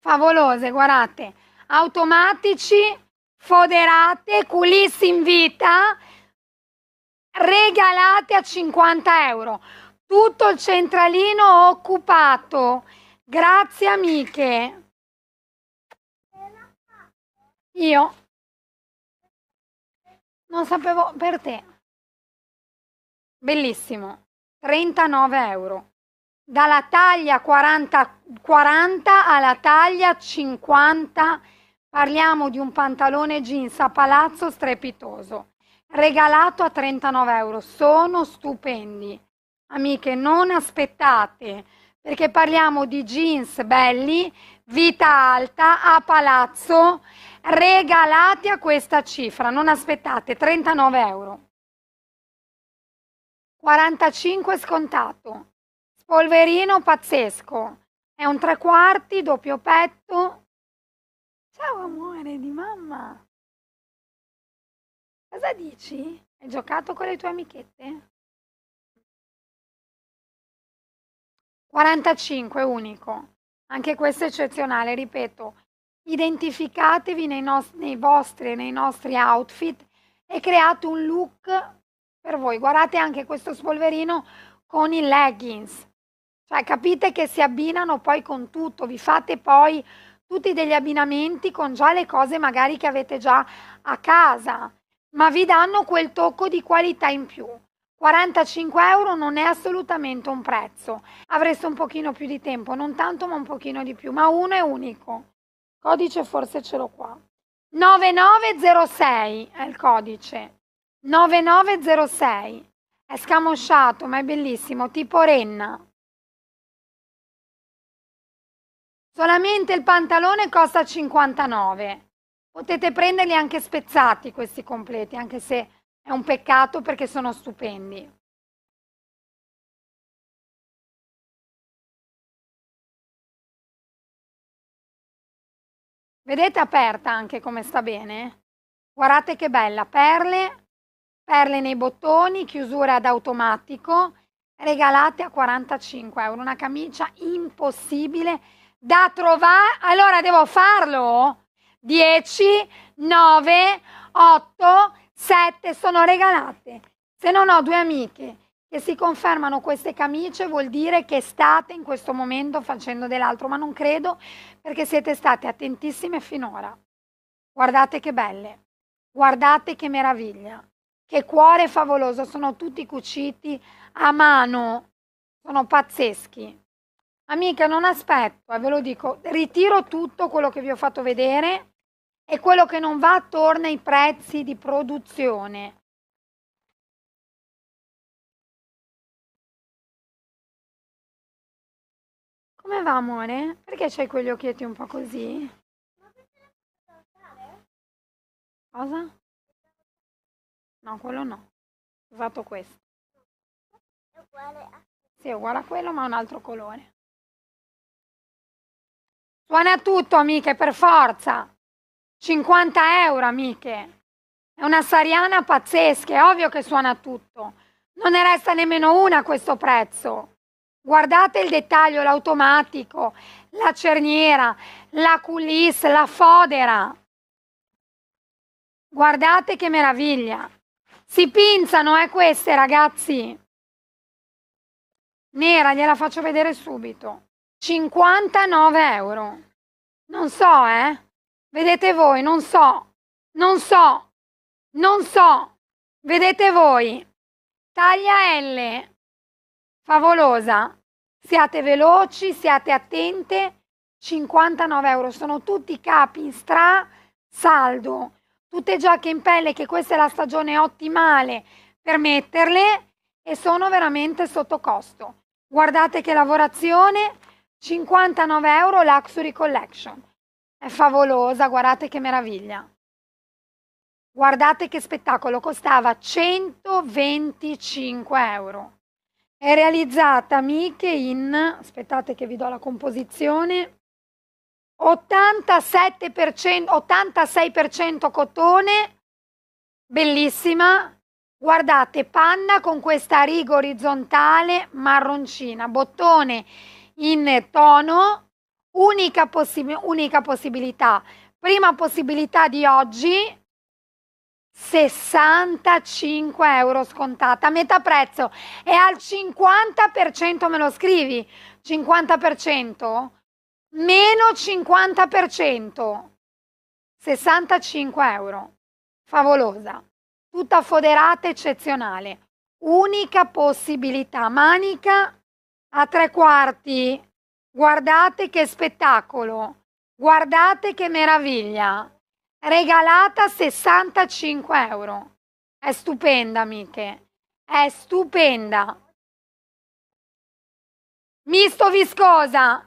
favolose, guardate, automatici, foderate, culissi in vita, regalate a 50 euro. Tutto il centralino occupato. Grazie amiche. Io non sapevo per te. Bellissimo. 39 euro dalla taglia 40, 40 alla taglia 50, parliamo di un pantalone jeans a palazzo strepitoso, regalato a 39 euro, sono stupendi. Amiche, non aspettate, perché parliamo di jeans belli, vita alta, a palazzo, regalati a questa cifra, non aspettate, 39 euro. 45 scontato. Polverino pazzesco. È un tre quarti, doppio petto. Ciao amore di mamma. Cosa dici? Hai giocato con le tue amichette? 45 unico. Anche questo è eccezionale, ripeto. Identificatevi nei, nei vostri e nei nostri outfit e create un look per voi. Guardate anche questo spolverino con i leggings cioè, capite che si abbinano poi con tutto, vi fate poi tutti degli abbinamenti con già le cose magari che avete già a casa, ma vi danno quel tocco di qualità in più. 45 euro non è assolutamente un prezzo, avreste un pochino più di tempo, non tanto ma un pochino di più, ma uno è unico. Codice forse ce l'ho qua. 9906 è il codice. 9906. È scamosciato, ma è bellissimo, tipo renna. Solamente il pantalone costa 59. Potete prenderli anche spezzati questi completi, anche se è un peccato perché sono stupendi. Vedete aperta anche come sta bene? Guardate che bella, perle, perle nei bottoni, chiusura ad automatico, regalate a 45 euro, una camicia impossibile da trovare. Allora devo farlo? 10, 9, 8, 7 sono regalate. Se non ho due amiche che si confermano queste camicie vuol dire che state in questo momento facendo dell'altro, ma non credo perché siete state attentissime finora. Guardate che belle, guardate che meraviglia, che cuore favoloso, sono tutti cuciti a mano, sono pazzeschi. Amica, non aspetto, eh, ve lo dico, ritiro tutto quello che vi ho fatto vedere e quello che non va attorno ai prezzi di produzione. Come va amore? Perché c'hai quegli occhietti un po' così? Cosa? No, quello no. Ho usato questo. Sì, è uguale a quello ma un altro colore. Suona tutto, amiche, per forza. 50 euro, amiche. È una sariana pazzesca, è ovvio che suona tutto. Non ne resta nemmeno una a questo prezzo. Guardate il dettaglio, l'automatico, la cerniera, la coulisse, la fodera. Guardate che meraviglia. Si pinzano, eh, queste, ragazzi. Nera, gliela faccio vedere subito. 59 euro. Non so, eh? Vedete voi, non so. Non so. Non so. Vedete voi. Taglia L. Favolosa. Siate veloci, siate attente. 59 euro. Sono tutti capi in stra saldo. Tutte giacche in pelle che questa è la stagione ottimale per metterle e sono veramente sotto costo. Guardate che lavorazione. 59 euro Luxury Collection. È favolosa, guardate che meraviglia. Guardate che spettacolo, costava 125 euro. È realizzata, amiche, in, aspettate che vi do la composizione, 87%, 86% cotone, bellissima. Guardate, panna con questa riga orizzontale marroncina, bottone in tono, unica, possi unica possibilità. Prima possibilità di oggi, 65 euro scontata, metà prezzo e al 50% me lo scrivi, 50%? Meno 50%, 65 euro, favolosa, tutta foderata eccezionale, unica possibilità, manica a tre quarti. Guardate che spettacolo! Guardate che meraviglia! Regalata 65 euro. È stupenda, amiche. È stupenda. Misto viscosa.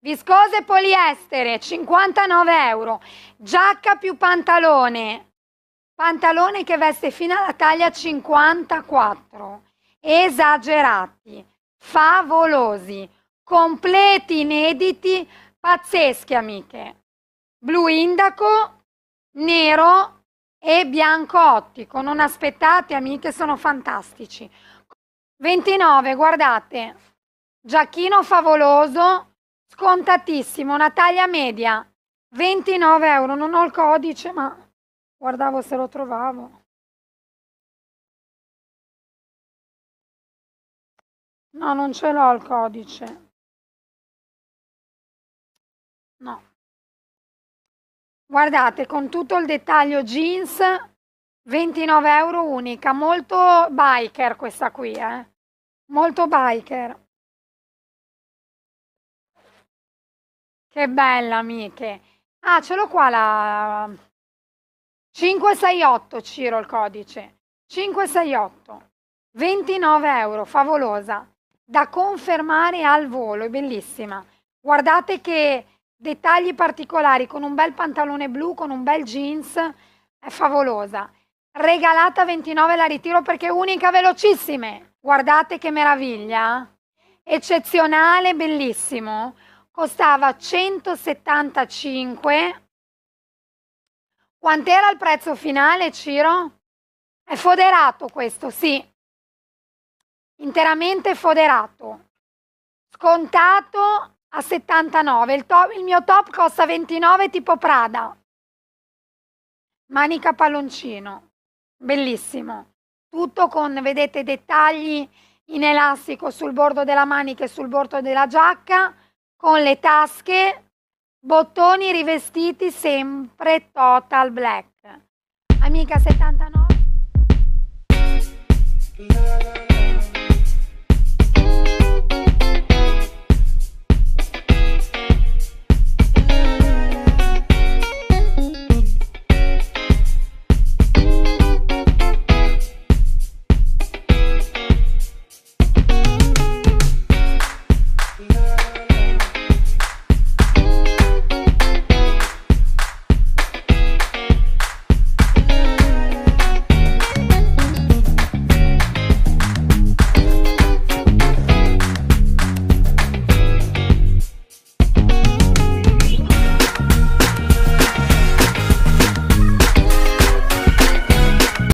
Viscose poliestere, 59 euro. Giacca più pantalone. Pantalone che veste fino alla taglia 54 esagerati, favolosi, completi inediti, pazzeschi, amiche. Blu indaco, nero e bianco ottico. Non aspettate amiche, sono fantastici. 29, guardate, giacchino favoloso, scontatissimo, una taglia media, 29 euro. Non ho il codice, ma guardavo se lo trovavo. No, non ce l'ho il codice. No. Guardate, con tutto il dettaglio jeans, 29 euro unica. Molto biker questa qui, eh. Molto biker. Che bella, amiche. Ah, ce l'ho qua la... 568, Ciro, il codice. 568. 29 euro, favolosa da confermare al volo, è bellissima. Guardate che dettagli particolari, con un bel pantalone blu, con un bel jeans, è favolosa. Regalata 29 la ritiro perché è unica, velocissime. Guardate che meraviglia. Eccezionale, bellissimo. Costava 175. Quant'era il prezzo finale, Ciro? È foderato questo, sì, interamente foderato, scontato a 79. Il, top, il mio top costa 29 tipo Prada, manica palloncino, bellissimo. Tutto con, vedete, dettagli in elastico sul bordo della manica e sul bordo della giacca, con le tasche, bottoni rivestiti sempre total black. Amica 79.